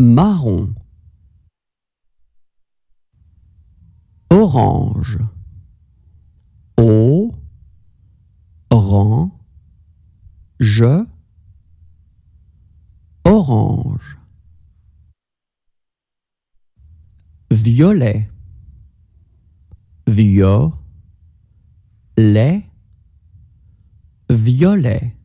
marron orange o rang je orange violet lait, violet